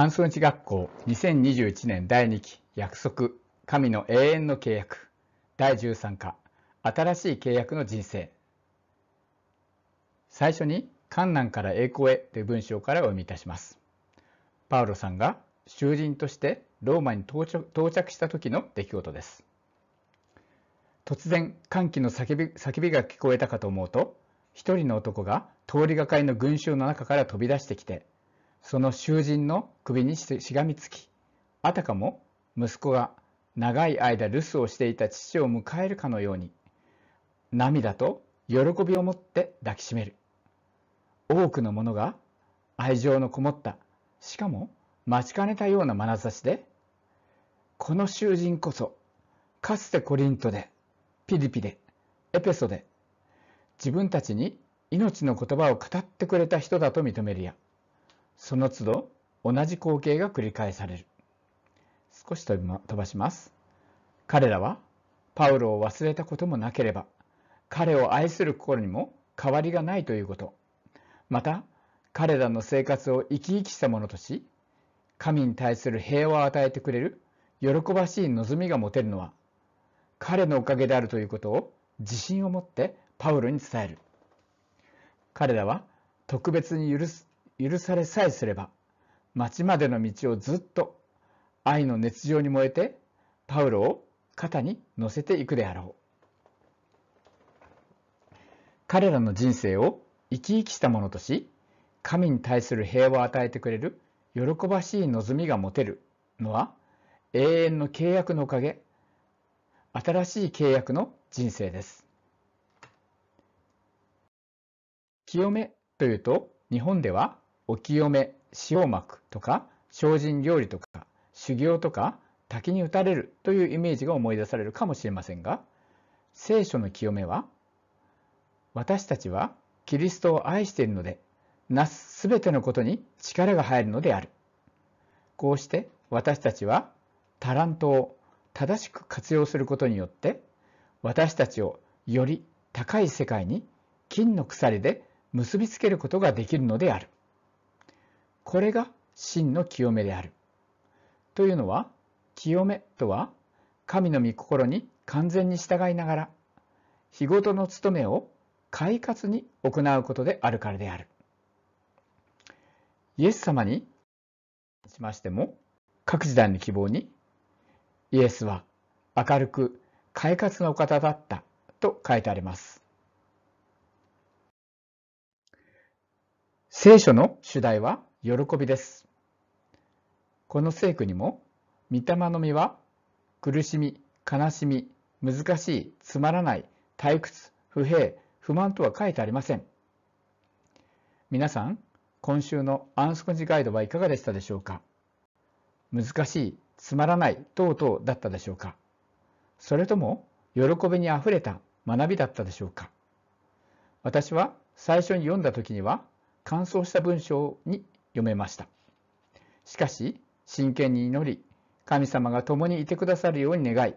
アンソンチ学校2021年第2期約束神の永遠の契約第13課新しい契約の人生最初に観難から栄光へという文章からお読みいたします。パウロさんが囚人としてローマに到着した時の出来事です。突然歓喜の叫び叫びが聞こえたかと思うと一人の男が通りがかりの群衆の中から飛び出してきてその囚人の首にしがみつき、あたかも息子が長い間留守をしていた父を迎えるかのように、涙と喜びをもって抱きしめる。多くの者が愛情のこもった、しかも待ちかねたような眼差しで、この囚人こそ、かつてコリントで、ピリピで、エペソで、自分たちに命の言葉を語ってくれた人だと認めるや。その都度同じ光景が繰り返される。少し飛ばします。彼らはパウロを忘れたこともなければ、彼を愛する心にも変わりがないということ。また、彼らの生活を生き生きしたものとし、神に対する平和を与えてくれる喜ばしい望みが持てるのは、彼のおかげであるということを自信を持ってパウロに伝える。彼らは特別に許す許されさえすれば町までの道をずっと愛の熱情に燃えてパウロを肩に乗せていくであろう彼らの人生を生き生きしたものとし神に対する平和を与えてくれる喜ばしい望みが持てるのは永遠の契約のおかげ新しい契約の人生です清めというと日本ではお清め、塩まくとか、精進料理とか、修行とか、滝に打たれるというイメージが思い出されるかもしれませんが、聖書の清めは、私たちはキリストを愛しているので、なすすべてのことに力が入るのである。こうして私たちはタラントを正しく活用することによって、私たちをより高い世界に金の鎖で結びつけることができるのである。これが真の清めである。というのは、清めとは、神の御心に完全に従いながら、日ごとの務めを快活に行うことであるからである。イエス様にしましても、各時代の希望に、イエスは明るく快活なお方だったと書いてあります。聖書の主題は、喜びです。この聖句にも、御霊の実は、苦しみ、悲しみ、難しい、つまらない、退屈、不平、不満とは書いてありません。皆さん、今週のアンスコジガイドはいかがでしたでしょうか難しい、つまらない、等々だったでしょうかそれとも、喜びにあふれた学びだったでしょうか私は最初に読んだ時には、感想した文章に読めました。しかし、真剣に祈り、神様が共にいてくださるように願い、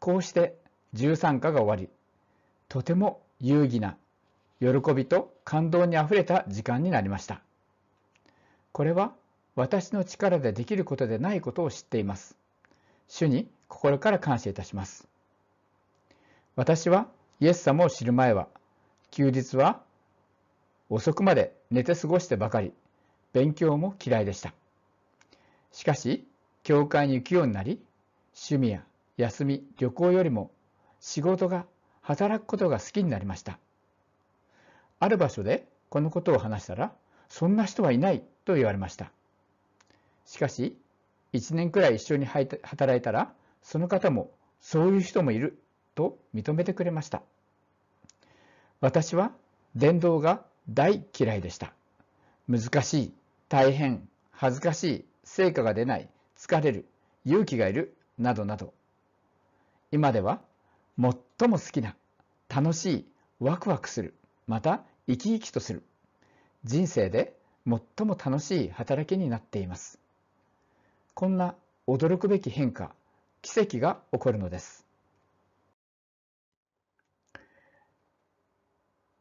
こうして13課が終わり、とても有意義な喜びと感動にあふれた時間になりました。これは私の力でできることでないことを知っています。主に心から感謝いたします。私はイエス様を知る前は、休日は遅くまで寝て過ごしてばかり、勉強も嫌いでした。しかし、教会に行くようになり、趣味や休み、旅行よりも仕事が働くことが好きになりました。ある場所でこのことを話したら、そんな人はいないと言われました。しかし、1年くらい一緒に働いたら、その方もそういう人もいると認めてくれました。私は伝道が大嫌いでした。難しい、大変、恥ずかしい、成果が出ない、疲れる、勇気がいる、などなど。今では、最も好きな、楽しい、ワクワクする、また生き生きとする。人生で最も楽しい働きになっています。こんな驚くべき変化、奇跡が起こるのです。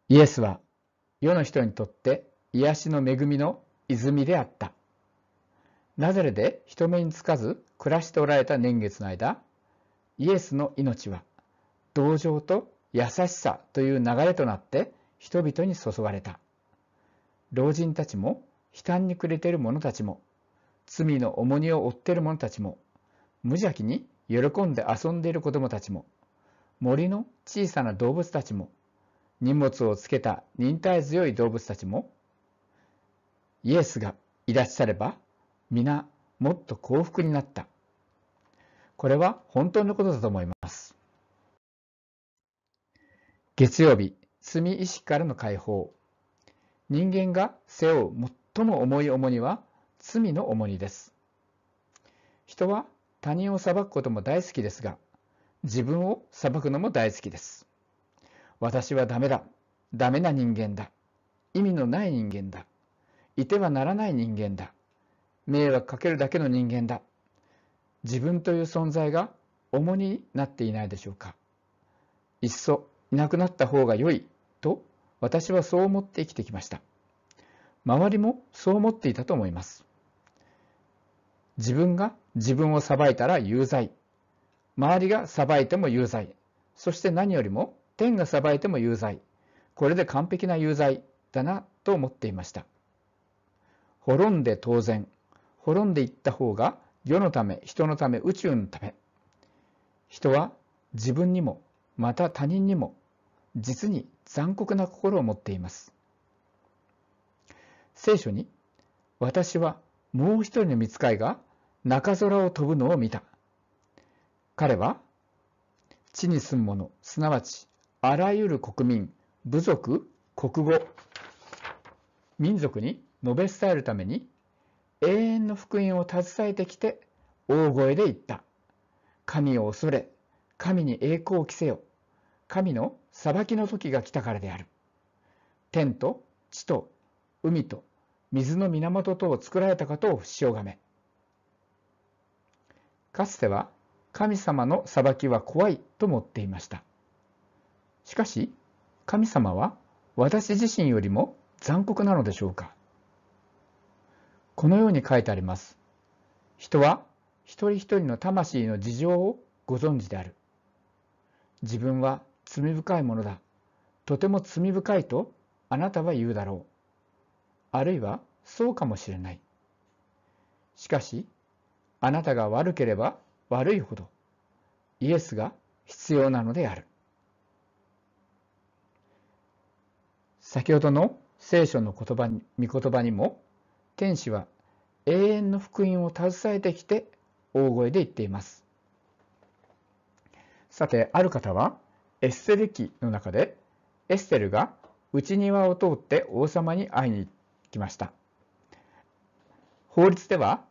イエスは世の人にとって癒しの恵みの泉であった。ナゼレで人目につかず暮らしておられた年月の間、イエスの命は同情と優しさという流れとなって人々に注がれた。老人たちも悲嘆に暮れている者たちも、罪の重荷を負っている者たちも、無邪気に喜んで遊んでいる子供たちも、森の小さな動物たちも、荷物をつけた忍耐強い動物たちも、イエスがいらっしゃれば、皆もっと幸福になった。これは本当のことだと思います。月曜日、罪意識からの解放。人間が背負う最も重い重荷は罪の重荷です。人は他人を裁くことも大好きですが、自分を裁くのも大好きです。私はダメだ。ダメな人間だ。意味のない人間だ。いてはならない人間だ。迷惑かけるだけの人間だ。自分という存在が重荷になっていないでしょうか。いっそいなくなった方が良いと私はそう思って生きてきました。周りもそう思っていたと思います。自分が自分を裁いたら有罪。周りが裁いても有罪。そして何よりも天が裁いても有罪。これで完璧な有罪だなと思っていました。滅んで当然滅んでいった方が世のため人のため宇宙のため人は自分にもまた他人にも実に残酷な心を持っています聖書に私はもう一人の見つかいが中空を飛ぶのを見た彼は地に住む者すなわちあらゆる国民部族国語民族に述べ伝えるために永遠の福音を携えてきて大声で言った。神を恐れ、神に栄光を着せよ。神の裁きの時が来たからである。天と地と海と水の源とを作られたことを不しがめ。かつては神様の裁きは怖いと思っていました。しかし、神様は私自身よりも残酷なのでしょうかこのように書いてあります。人は一人一人の魂の事情をご存知である。自分は罪深いものだ。とても罪深いとあなたは言うだろう。あるいはそうかもしれない。しかし、あなたが悪ければ悪いほど、イエスが必要なのである。先ほどの聖書の言葉に、御言葉にも、天使は永遠の福音を携えてきて大声で言っています。さて、ある方はエッセル記の中でエステルが内庭を通って王様に会いに来ました。法律では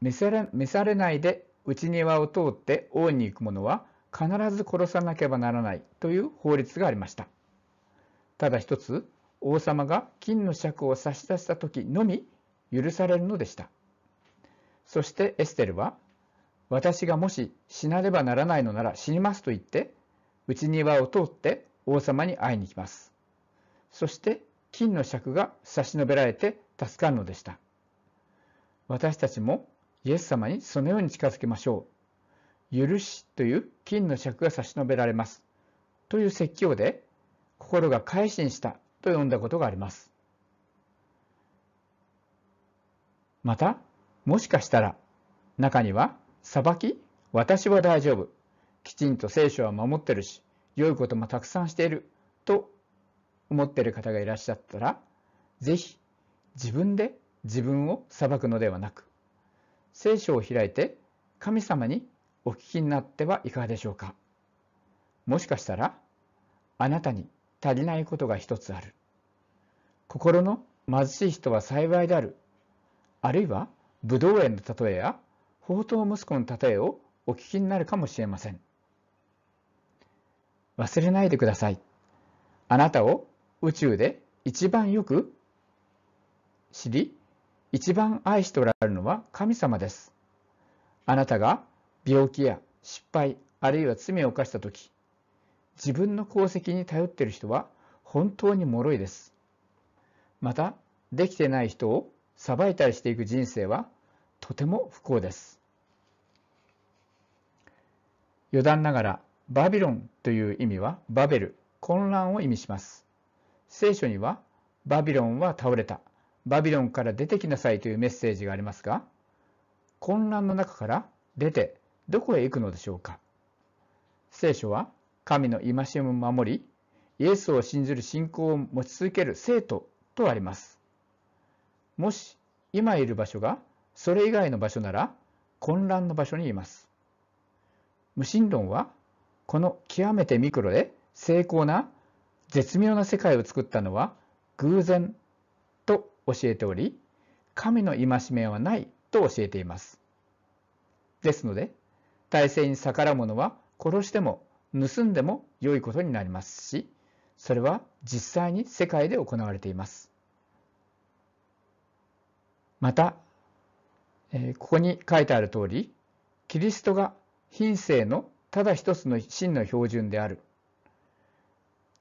召され召されないで内庭を通って王に行く者は必ず殺さなければならないという法律がありました。ただ一つ、王様が金の尺を差し出した時のみ許されるのでした。そしてエステルは、私がもし死なねばならないのなら死にますと言って、内庭を通って王様に会いに行きます。そして金の尺が差し伸べられて助かるのでした。私たちもイエス様にそのように近づけましょう。許しという金の尺が差し伸べられます。という説教で心が改心したと呼んだことがあります。また、もしかしたら、中には、裁き、私は大丈夫、きちんと聖書は守ってるし、良いこともたくさんしている、と思っている方がいらっしゃったら、ぜひ自分で自分を裁くのではなく、聖書を開いて神様にお聞きになってはいかがでしょうか。もしかしたら、あなたに足りないことが一つある。心の貧しい人は幸いである。あるいは、武道園の例えや、宝刀息子の例えをお聞きになるかもしれません。忘れないでください。あなたを宇宙で一番よく知り、一番愛しておられるのは神様です。あなたが病気や失敗、あるいは罪を犯した時、自分の功績に頼っている人は本当に脆いです。またできてない人を裁いたりしていく人生はとても不幸です余談ながらバビロンという意味はバベル混乱を意味します聖書にはバビロンは倒れたバビロンから出てきなさいというメッセージがありますが混乱の中から出てどこへ行くのでしょうか聖書は神の戒めを守りイエスを信じる信仰を持ち続ける生徒とあります。もし今いる場所がそれ以外の場所なら混乱の場所にいます。無神論はこの極めてミクロで精巧な絶妙な世界を作ったのは偶然と教えており神の戒めはないと教えています。ですので体制に逆らう者は殺しても盗んでも良いことになりますしそれは実際に世界で行われています。また、ここに書いてある通り、キリストが品性のただ一つの真の標準である。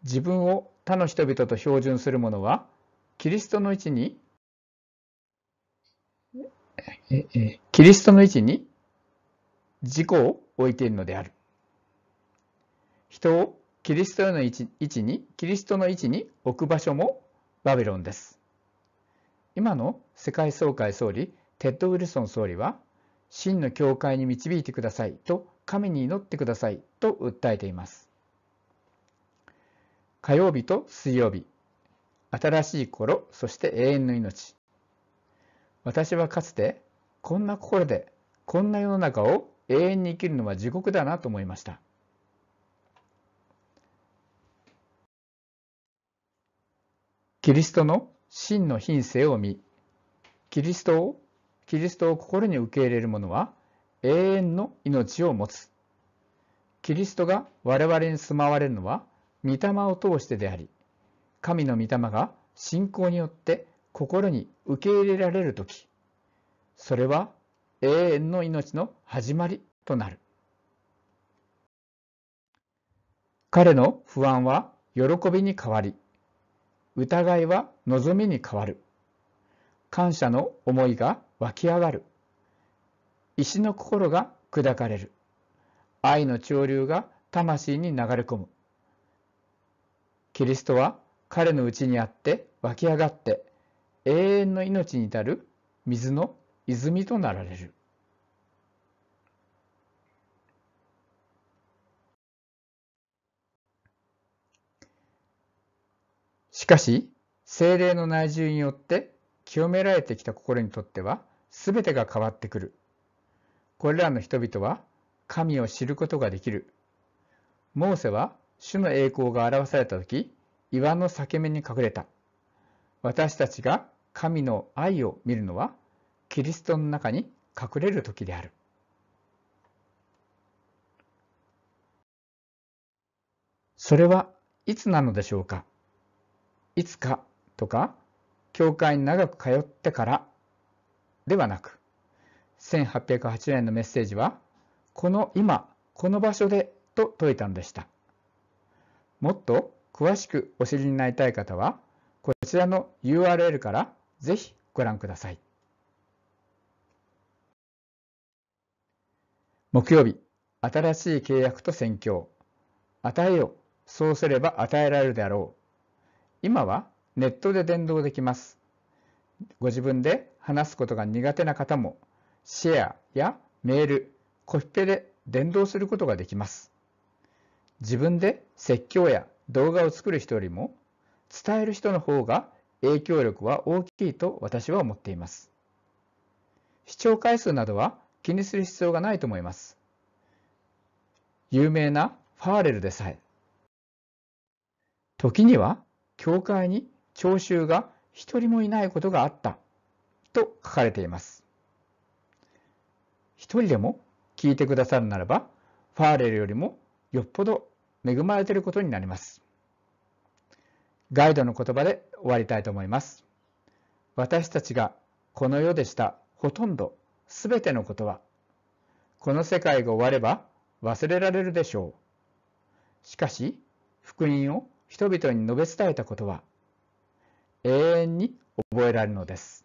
自分を他の人々と標準する者は、キリストの位置に、キリストの位置に自己を置いているのである。人をキリストの位置に、キリストの位置に置く場所もバビロンです。今の世界総会総理、テッド・ウィルソン総理は、真の教会に導いてくださいと、神に祈ってくださいと訴えています。火曜日と水曜日、新しい頃、そして永遠の命。私はかつて、こんな心で、こんな世の中を永遠に生きるのは地獄だなと思いました。キリストの真の品性を見、キリストを、キリストを心に受け入れる者は永遠の命を持つ。キリストが我々に住まわれるのは、御霊を通してであり、神の御霊が信仰によって心に受け入れられる時。それは永遠の命の始まりとなる。彼の不安は喜びに変わり、疑いは望みに変わる。感謝の思いが湧き上がる。石の心が砕かれる。愛の潮流が魂に流れ込む。キリストは彼のうちにあって湧き上がって永遠の命に至る水の泉となられる。しかし、精霊の内住によって清められてきた心にとっては、全てが変わってくる。これらの人々は、神を知ることができる。モーセは、主の栄光が表された時、岩の裂け目に隠れた。私たちが神の愛を見るのは、キリストの中に隠れる時である。それはいつなのでしょうかいつかとか、教会に長く通ってからではなく、1808年のメッセージは、この今、この場所でと説いたのでした。もっと詳しくお知りになりたい方は、こちらの URL からぜひご覧ください。木曜日、新しい契約と宣教。与えよ、そうすれば与えられるであろう。今はネットで伝道できます。ご自分で話すことが苦手な方も、シェアやメール、コピペで伝道することができます。自分で説教や動画を作る人よりも、伝える人の方が影響力は大きいと私は思っています。視聴回数などは気にする必要がないと思います。有名なファーレルでさえ。時には教会に聴衆が一人もいないことがあったと書かれています。一人でも聞いてくださるならば、ファーレルよりもよっぽど恵まれていることになります。ガイドの言葉で終わりたいと思います。私たちがこの世でしたほとんど全てのことは、この世界が終われば忘れられるでしょう。しかし、福音を人々に述べ伝えたことは永遠に覚えられるのです。